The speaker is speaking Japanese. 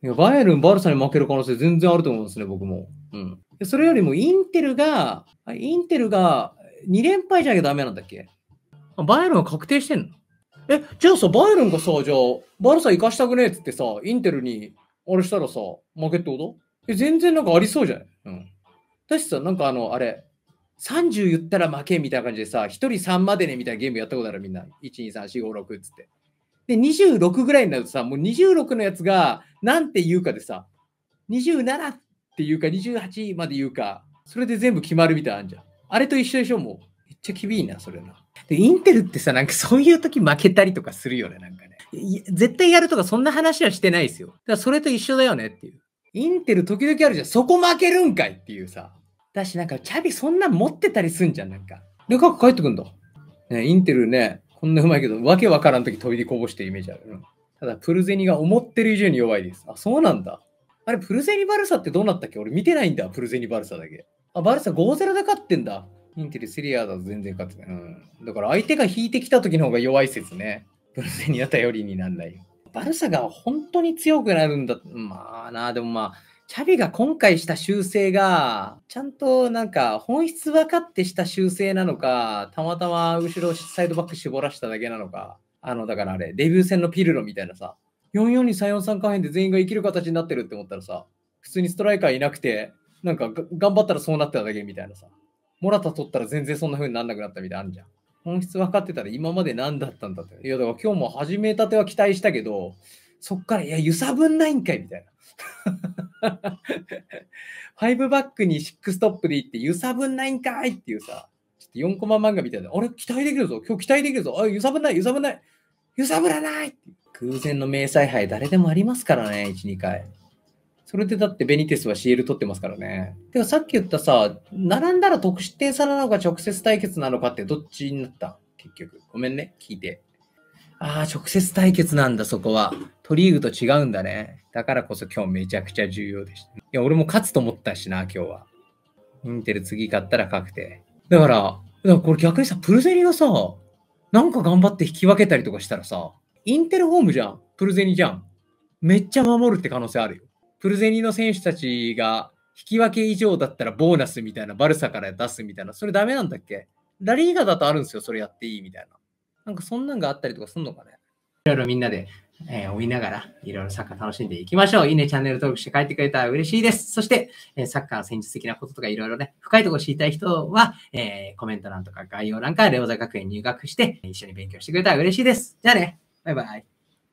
いやバイエルン、バルサに負ける可能性全然あると思うんですね、僕も。うん、それよりもインテルが、インテルが2連敗じゃなきゃダメなんだっけバイエルンは確定してんのえ、じゃあさ、バイエルンがさ、じゃあ、バルサ行かしたくねえっつってさ、インテルに、あれしたらさ、負けってことえ、全然なんかありそうじゃないうん。だしさ、なんかあの、あれ、30言ったら負けみたいな感じでさ、1人3までねみたいなゲームやったことあるみんな。1、2、3、4、5、6っつって。で、26ぐらいになるとさ、もう26のやつが、なんて言うかでさ、27っていうか28まで言うか、それで全部決まるみたいなあんじゃん。あれと一緒でしょ、もう。めっちゃ厳いな、それな。で、インテルってさ、なんかそういう時負けたりとかするよね、なんかね。絶対やるとか、そんな話はしてないですよ。だからそれと一緒だよねっていう。インテル時々あるじゃん、そこ負けるんかいっていうさ。だし、なんかチャビそんなん持ってたりすんじゃん、なんか。で、カこ帰ってくんだ。ね、インテルね、こんなうまいけど、わけわからん時飛びでこぼしてイメージある。うんただ、プルゼニが思ってる以上に弱いです。あ、そうなんだ。あれ、プルゼニバルサってどうなったっけ俺見てないんだ、プルゼニバルサだけ。あ、バルサ5-0で勝ってんだ。インテルセリアだと全然勝ってない。うん。だから相手が引いてきた時の方が弱い説ね。プルゼニは頼りにならない。バルサが本当に強くなるんだ。まあな、でもまあ、チャビが今回した修正が、ちゃんとなんか本質分かってした修正なのか、たまたま後ろサイドバック絞らしただけなのか、あの、だからあれ、デビュー戦のピルロみたいなさ、44に34三下辺で全員が生きる形になってるって思ったらさ、普通にストライカーいなくて、なんか頑張ったらそうなってただけみたいなさ、モラタ取ったら全然そんな風になんなくなったみたいなあるじゃん。本質分かってたら今まで何だったんだって。いや、だから今日も始めたては期待したけど、そっから、いや、揺さぶんないんかいみたいな。5 バックに6トップでいって揺さぶんないんかいっていうさ、ちょっと4コマ漫画みたいな、あれ、期待できるぞ、今日期待できるぞ、あ揺さぶらない、揺さぶらない、揺さぶらない偶然の名采配、誰でもありますからね、1、2回。それでだってベニテスは CL 取ってますからね。でもさっき言ったさ、並んだら得失点差なのか直接対決なのかってどっちになった結局。ごめんね、聞いて。ああ、直接対決なんだ、そこは。トリーグと違うんだね。だからこそ今日めちゃくちゃ重要でした。いや、俺も勝つと思ったしな、今日は。インテル次勝ったら確定。だから、からこれ逆にさ、プルゼニがさ、なんか頑張って引き分けたりとかしたらさ、インテルホームじゃん、プルゼニじゃん。めっちゃ守るって可能性あるよ。プルゼニの選手たちが引き分け以上だったらボーナスみたいな、バルサから出すみたいな、それダメなんだっけラリーガだとあるんですよ、それやっていいみたいな。なんかそんなんがあったりとかすんのかねいろいろみんなでえー、追いながら、いろいろサッカー楽しんでいきましょう。いいね、チャンネル登録して帰ってくれたら嬉しいです。そして、えー、サッカーの戦術的なこととかいろいろね、深いところ知りたい人は、えー、コメント欄とか概要欄からレオザ学園入学して、一緒に勉強してくれたら嬉しいです。じゃあね、バイバイ。